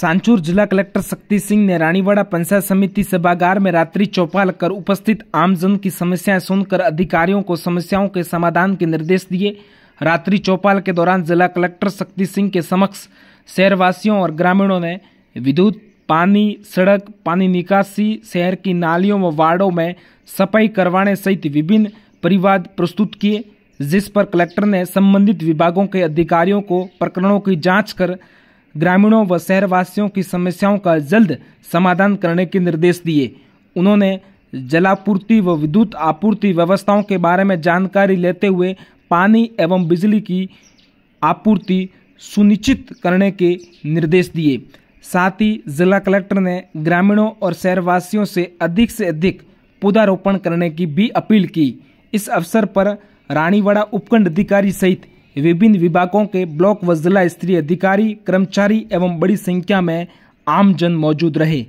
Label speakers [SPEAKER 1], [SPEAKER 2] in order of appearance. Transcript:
[SPEAKER 1] सांचूर जिला कलेक्टर शक्ति सिंह ने रानीवाड़ा पंचायत समिति सभागार में रात्रि चौपाल कर उपस्थित आमजन की समस्याएं सुनकर अधिकारियों को समस्याओं के समाधान के निर्देश दिए रात्रि चौपाल के दौरान जिला कलेक्टर शक्ति सिंह के समक्ष शहरवासियों और ग्रामीणों ने विद्युत पानी सड़क पानी निकासी शहर की नालियों व वार्डों में सफाई करवाने सहित विभिन्न परिवाद प्रस्तुत किए जिस पर कलेक्टर ने संबंधित विभागों के अधिकारियों को प्रकरणों की जाँच कर ग्रामीणों व शहरवासियों की समस्याओं का जल्द समाधान करने के निर्देश दिए उन्होंने जलापूर्ति व विद्युत आपूर्ति व्यवस्थाओं के बारे में जानकारी लेते हुए पानी एवं बिजली की आपूर्ति सुनिश्चित करने के निर्देश दिए साथ ही जिला कलेक्टर ने ग्रामीणों और शहरवासियों से अधिक से अधिक पौधारोपण करने की भी अपील की इस अवसर पर रानीवाड़ा उपखंड अधिकारी सहित विभिन्न विभागों के ब्लॉक व जिला स्तरीय अधिकारी कर्मचारी एवं बड़ी संख्या में आमजन मौजूद रहे